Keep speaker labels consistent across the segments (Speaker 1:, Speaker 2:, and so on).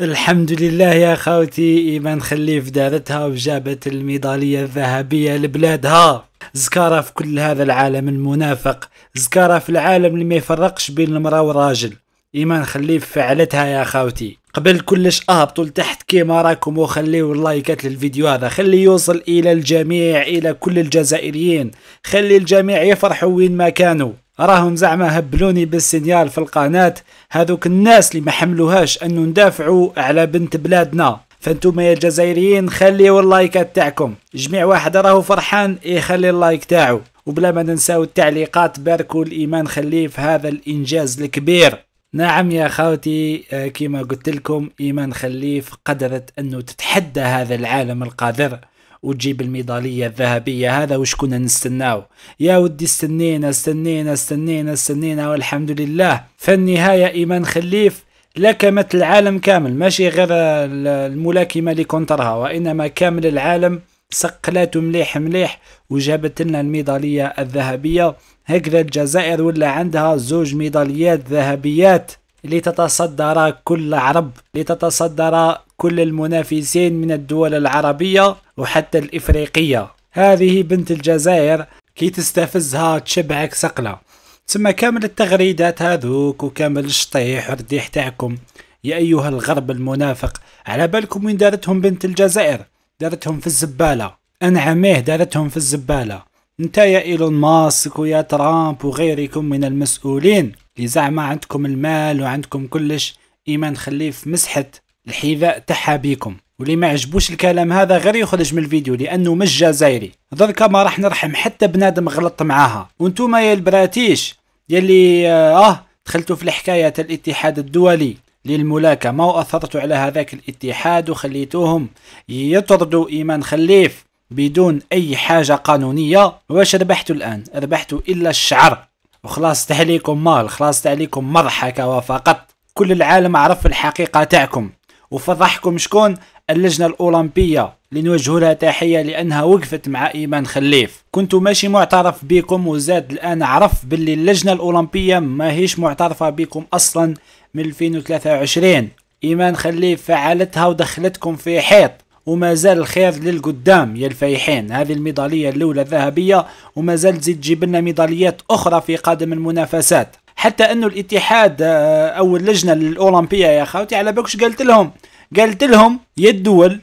Speaker 1: الحمد لله يا خاوتي ايمان خليف دارتها وجابت الميداليه الذهبيه لبلادها زكاره في كل هذا العالم المنافق زكاره في العالم اللي ما يفرقش بين المراه والراجل ايمان خليف فعلتها يا خاوتي قبل كلش اهبطوا لتحت كيما راكم وخليو اللايكات للفيديو هذا خلي يوصل الى الجميع الى كل الجزائريين خلي الجميع يفرحوا وين ما كانوا راهم زعما هبلوني بالسينيال في القناة هذوك الناس اللي ما حملوهاش انه ندافعوا على بنت بلادنا فانتم يا الجزائريين خليوا اللايكات تاعكم جميع واحد راهو فرحان يخلي اللايك تاعو وبلا ما ننساو التعليقات باركوا الايمان خليه في هذا الانجاز الكبير نعم يا خاوتي آه، كما قلت لكم ايمان خليف قدرت انه تتحدى هذا العالم القادر وتجيب الميدالية الذهبية هذا وش كنا نستناو يا ودي استنينا استنينا استنينا استنينا والحمد لله فالنهاية إيمان خليف لكمت العالم كامل ماشي غير الملاكمة اللي كونترها وإنما كامل العالم سقلات مليح مليح وجابت لنا الميدالية الذهبية هكذا الجزائر ولا عندها زوج ميداليات ذهبيات لتتصدر كل عرب لتتصدر كل المنافسين من الدول العربية وحتى الإفريقية هذه بنت الجزائر كي تستفزها تشبعك سقلة تسمى كامل التغريدات هذوك وكامل الشطيح والرديح تاعكم يا أيها الغرب المنافق على بالكم وين دارتهم بنت الجزائر دارتهم في الزبالة أنعميه دارتهم في الزبالة انت يا إيلون ماسك ويا ترامب وغيركم من المسؤولين اللي زعما عندكم المال وعندكم كلش ايمان خليف في مسحه الحذاء تاعها بيكم واللي ما عجبوش الكلام هذا غير يخرج من الفيديو لانه مش جزائري دركا ما راح نرحم حتى بنادم غلط معاها وانتم يا البراتيش يلي آه،, اه دخلتوا في الحكايه الاتحاد الدولي للملاكمة وأثرتوا على هذاك الاتحاد وخليتوهم يطردوا إيمان خليف بدون أي حاجة قانونية واش ربحتوا الآن ربحتوا إلا الشعر وخلاص عليكم مال خلاص عليكم مضحكة وفقط كل العالم عرف الحقيقة تاعكم وفضحكم شكون اللجنة الأولمبية اللي لها تحية لأنها وقفت مع إيمان خليف كنت ماشي معترف بكم وزاد الآن عرف باللي اللجنة الأولمبية ماهيش معترفة بكم أصلا من 2023 إيمان خليف فعلتها ودخلتكم في حيط وما زال الخير للقدام يا الفايحين هذه الميداليه الاولى الذهبيه وما زال تزيد تجيب لنا ميداليات اخرى في قادم المنافسات حتى انه الاتحاد آه، او اللجنه الاولمبيه يا خاوتي على بالكش قالت لهم قالت لهم يا الدول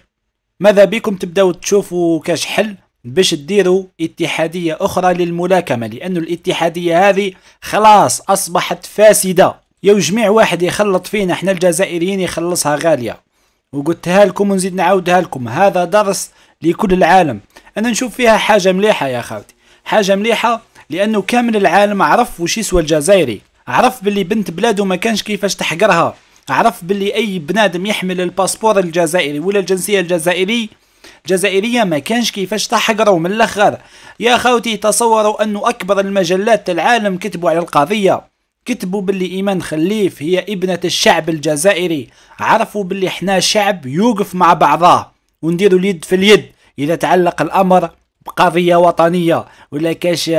Speaker 1: ماذا بكم تبدأوا تشوفوا كاش حل باش تديروا اتحادية أخرى للملاكمة لأن الاتحادية هذه خلاص أصبحت فاسدة يا جميع واحد يخلط فينا احنا الجزائريين يخلصها غالية وقلتها لكم ونزيد نعاودها لكم هذا درس لكل العالم انا نشوف فيها حاجه مليحه يا خالتي حاجه مليحه لانه كامل العالم عرف وش يسوى الجزائري عرف باللي بنت بلاده ما كانش كيفاش تحقرها عرف باللي اي بنادم يحمل الباسبور الجزائري ولا الجنسيه الجزائري الجزائرية ما كانش كيفاش تحقروا من الاخر يا خوتي تصوروا انه اكبر المجلات العالم كتبوا على القضية كتبوا باللي ايمان خليف هي ابنه الشعب الجزائري عرفوا باللي احنا شعب يوقف مع بعضاه ونديروا اليد في اليد اذا تعلق الامر بقضيه وطنيه ولا كاش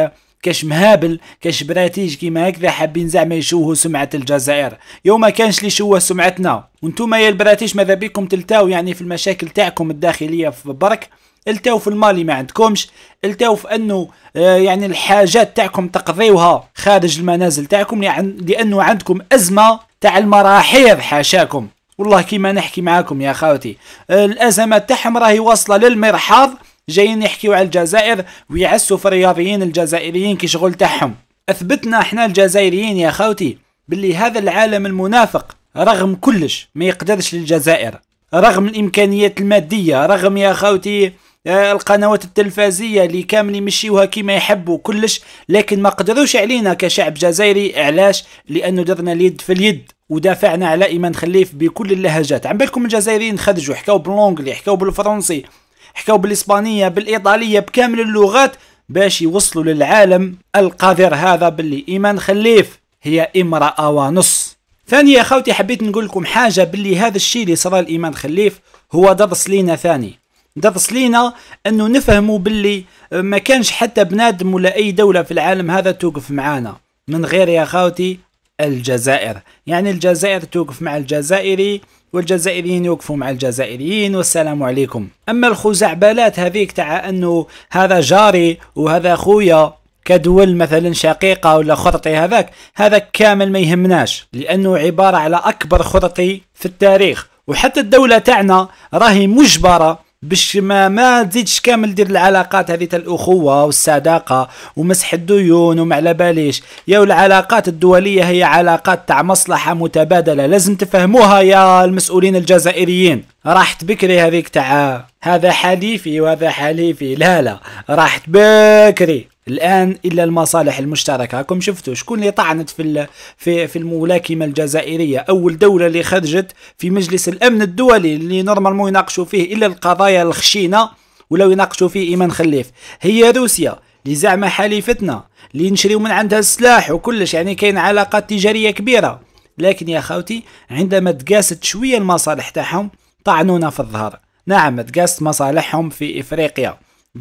Speaker 1: كاش مهابل كاش براتيج كيما هكذا حابين زعما يشوهوا سمعة الجزائر يوم ما كانش اللي شوه سمعتنا وانتم يا البراتيج ماذا بيكم تلتاو يعني في المشاكل تاعكم الداخلية في برك التاو في المالي ما عندكمش التاو في انه آه، يعني الحاجات تاعكم تقضيوها خارج المنازل تاعكم لانه عندكم ازمه تاع المراحيض حاشاكم والله كيما نحكي معاكم يا خاوتي آه، الازمات تاعهم راهي واصله للمرحاض جايين يحكيوا على الجزائر ويعسوا في الرياضيين الجزائريين كي شغل تاعهم اثبتنا احنا الجزائريين يا خاوتي باللي هذا العالم المنافق رغم كلش ما يقدرش للجزائر رغم الامكانيات الماديه رغم يا خاوتي آه، القنوات التلفازيه اللي كامل يمشيوها كيما يحبوا كلش لكن ما قدروش علينا كشعب جزائري علاش لانه درنا اليد في اليد ودافعنا على ايمان خليف بكل اللهجات عم بالكم الجزائريين خرجوا حكاو باللونجلي حكاو بالفرنسي حكاو بالاسبانيه بالايطاليه بكامل اللغات باش يوصلوا للعالم القذر هذا باللي ايمان خليف هي امراه ونص ثانية يا خوتي حبيت نقول لكم حاجة باللي هذا الشيء اللي صرا لإيمان خليف هو درس لينا ثاني درس لينا انه نفهموا باللي ما كانش حتى بنادم ولا اي دولة في العالم هذا توقف معانا من غير يا خاوتي الجزائر يعني الجزائر توقف مع الجزائري والجزائريين يوقفوا مع الجزائريين والسلام عليكم اما الخزعبلات هذيك تاع انه هذا جاري وهذا خويا كدول مثلا شقيقه ولا خرطي هذاك هذا كامل ما يهمناش لانه عباره على اكبر خرطي في التاريخ وحتى الدوله تاعنا راهي مجبره باش ما ما تزيدش كامل دير العلاقات هذه تاع الاخوه والصداقه ومسح الديون وما على باليش يا العلاقات الدوليه هي علاقات تاع مصلحه متبادله لازم تفهموها يا المسؤولين الجزائريين راحت بكري هذيك تاع هذا حليفي وهذا حليفي لا لا راحت بكري الان الا المصالح المشتركه راكم شفتوا شكون اللي طعنت في في في الملاكمه الجزائريه اول دوله اللي خرجت في مجلس الامن الدولي اللي نورمالمون يناقشوا فيه الا القضايا الخشينه ولو يناقشوا فيه ايمان خليف هي روسيا اللي زعما حليفتنا اللي نشريو من عندها السلاح وكلش يعني كاين علاقات تجاريه كبيره لكن يا خوتي عندما تقاست شويه المصالح تاعهم طعنونا في الظهر نعم تقاست مصالحهم في افريقيا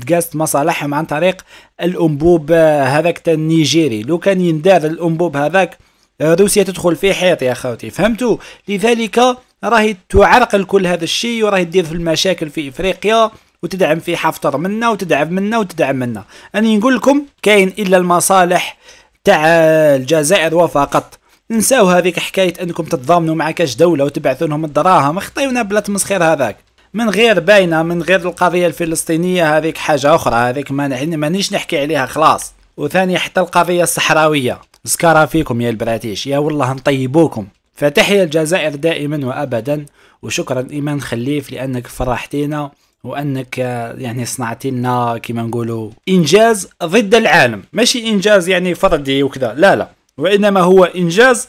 Speaker 1: تقاست مصالحهم عن طريق الانبوب آه، هذاك النيجيري لو كان يندار الانبوب هذاك آه، روسيا تدخل في حيط يا خوتي فهمتوا لذلك راهي تعرقل كل هذا الشيء وراهي تدير في المشاكل في افريقيا وتدعم في حفتر منا وتدعم منا وتدعم منا انا نقول لكم كاين الا المصالح تاع آه، الجزائر وفقط نساو هذيك حكايه انكم تتضامنوا مع كاش دوله وتبعثوا لهم الدراهم خطيونا بلا تمسخير هذاك من غير باينه من غير القضيه الفلسطينيه هذيك حاجه اخرى هذيك يعني مانيش نحكي عليها خلاص وثاني حتى القضيه الصحراويه مسكرة فيكم يا البراتيش يا والله نطيبوكم فتحيا الجزائر دائما وابدا وشكرا ايمان خليف لانك فرحتينا وانك آه، يعني صنعتي لنا كما نقولوا انجاز ضد العالم ماشي انجاز يعني فردي وكذا لا لا وانما هو انجاز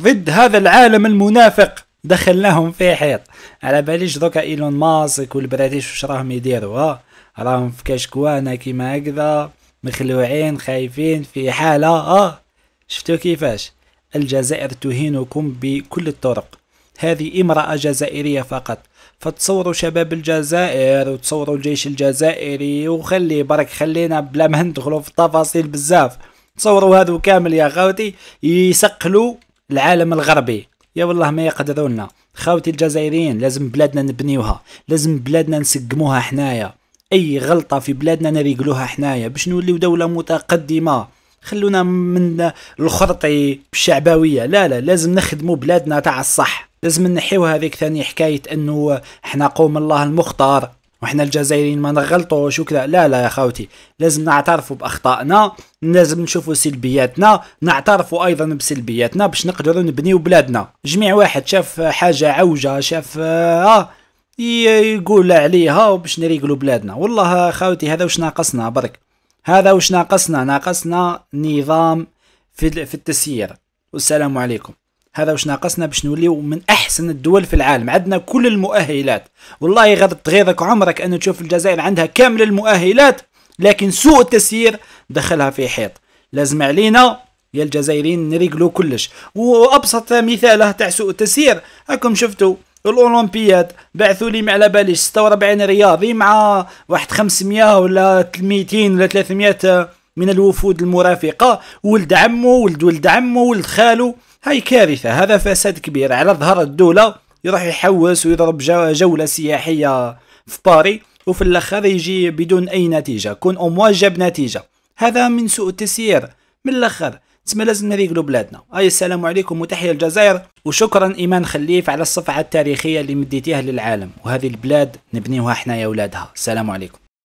Speaker 1: ضد هذا العالم المنافق دخلناهم في حيط على باليش دوكا ايلون ماسك والبراتيش واش راهم يديروا آه. راهم في كشكوانه كيما هكذا مخلوعين خايفين في حاله اه شفتوا كيفاش الجزائر تهينكم بكل الطرق هذه امرأة جزائرية فقط فتصوروا شباب الجزائر وتصوروا الجيش الجزائري وخلي برك خلينا بلا ما ندخلوا في التفاصيل بزاف تصوروا هذو كامل يا خوتي يسقلوا العالم الغربي يا والله ما يقدروا لنا خاوتي الجزائريين لازم بلادنا نبنيوها لازم بلادنا نسقموها حنايا اي غلطه في بلادنا نريقلوها حنايا باش نوليو دوله متقدمه خلونا من الخرطي بالشعبويه لا لا لازم نخدموا بلادنا تاع الصح لازم نحيوها هذيك ثاني حكايه انه احنا قوم الله المختار وحنا الجزائريين ما نغلطوش وكذا لا لا يا خاوتي لازم نعترفوا باخطائنا لازم نشوفوا سلبياتنا نعترفوا ايضا بسلبياتنا باش نقدروا نبنيو بلادنا جميع واحد شاف حاجه عوجه شاف آه يقول عليها باش نريقلوا بلادنا والله خاوتي هذا واش ناقصنا برك هذا واش ناقصنا ناقصنا نظام في التسيير والسلام عليكم هذا واش ناقصنا باش نوليو من احسن الدول في العالم عندنا كل المؤهلات والله غاد تغيظك عمرك ان تشوف الجزائر عندها كامل المؤهلات لكن سوء التسيير دخلها في حيط لازم علينا يا الجزائريين نريقلو كلش وابسط مثال تاع سوء التسيير هاكم شفتوا الاولمبياد بعثوا لي ما على باليش 46 رياضي مع واحد 500 ولا 200 ولا 300 من الوفود المرافقه ولد عمه ولد ولد عمه ولد خاله هاي كارثة هذا فساد كبير على ظهر الدولة يروح يحوس ويضرب جولة سياحية في باري وفي الاخر يجي بدون اي نتيجة كون او جاب نتيجة هذا من سوء التسيير من الاخر تسمى لازم نريقلو بلادنا اي السلام عليكم وتحية الجزائر وشكرا ايمان خليف على الصفعة التاريخية اللي مديتيها للعالم وهذه البلاد نبنيوها حنايا ولادها السلام عليكم